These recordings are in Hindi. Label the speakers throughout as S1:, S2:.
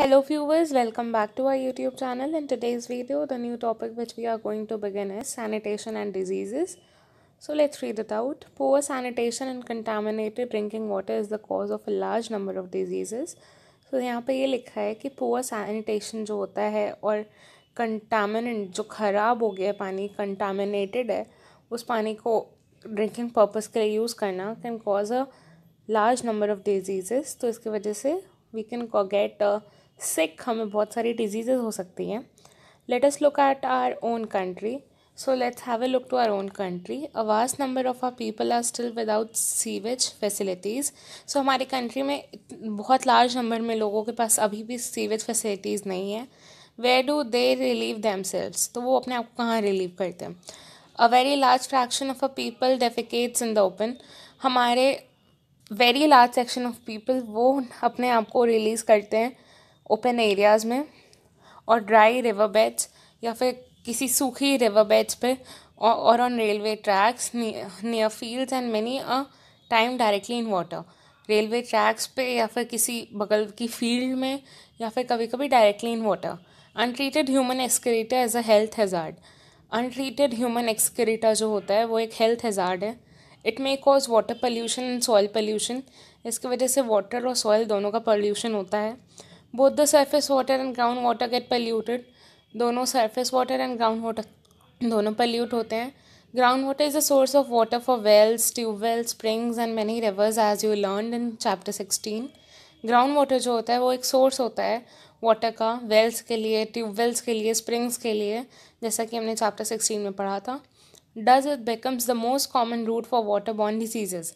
S1: hello viewers welcome back to our youtube channel in today's video the new topic which we are going to begin is sanitation and diseases so let's read it out poor sanitation and contaminated drinking water is the cause of a large number of diseases so यहाँ पे ये लिखा है कि poor sanitation जो होता है और contaminant जो ख़राब हो गया पानी contaminated है उस पानी को drinking purpose के लिए use करना can cause a large number of diseases तो इसकी वजह से we can get uh, सिक हमें बहुत सारी डिजीजेज हो सकती हैं let's look at our own country so let's have a look to our own country a vast number of our people are still without sewage facilities so हमारे कंट्री में बहुत लार्ज नंबर में लोगों के पास अभी भी सीवेज फैसिलिटीज़ नहीं है where do they relieve themselves तो वो अपने आप को कहाँ रिलीव करते हैं a very large fraction of uh people defecates in the open हमारे very large section of people वो अपने आप को रिलीज करते हैं ओपन एरियाज़ में और ड्राई रिवर बेड्स या फिर किसी सूखी रिवर बेड्स पे और on railway tracks near fields and many a time directly in water railway tracks पे या फिर किसी बगल की फील्ड में या फिर कभी कभी directly in water untreated human excreta as a health hazard untreated human excreta जो होता है वो एक हेल्थ हेजार्ड है it may cause water pollution and soil pollution इसकी वजह से वाटर और सॉयल दोनों का पोल्यूशन होता है both the surface water and ground water get polluted दोनों surface water and ground water दोनों पल्यूट होते हैं ground water is a source of water for wells tube wells springs and many rivers as you learn in chapter sixteen ground water जो होता है वो एक सोर्स होता है वाटर का वेल्स के लिए ट्यूब वेल्स के लिए स्प्रिंग्स के लिए जैसा कि हमने चैप्टर सिक्सटीन में पढ़ा था does it becomes the most common route for water borne diseases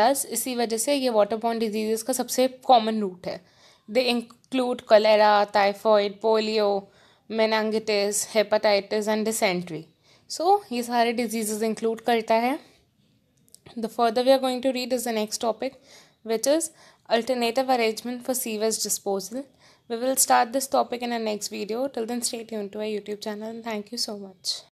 S1: दस इसी वजह से ये वाटर बॉर्न डिजीजेज का सबसे कॉमन रूट है They include cholera, typhoid, polio, meningitis, hepatitis, and dysentery. So, these are diseases include करता The further we are going to read is the next topic, which is alternative arrangement for sewage disposal. We will start this topic in our next video. Till then, stay tuned to our YouTube channel and thank you so much.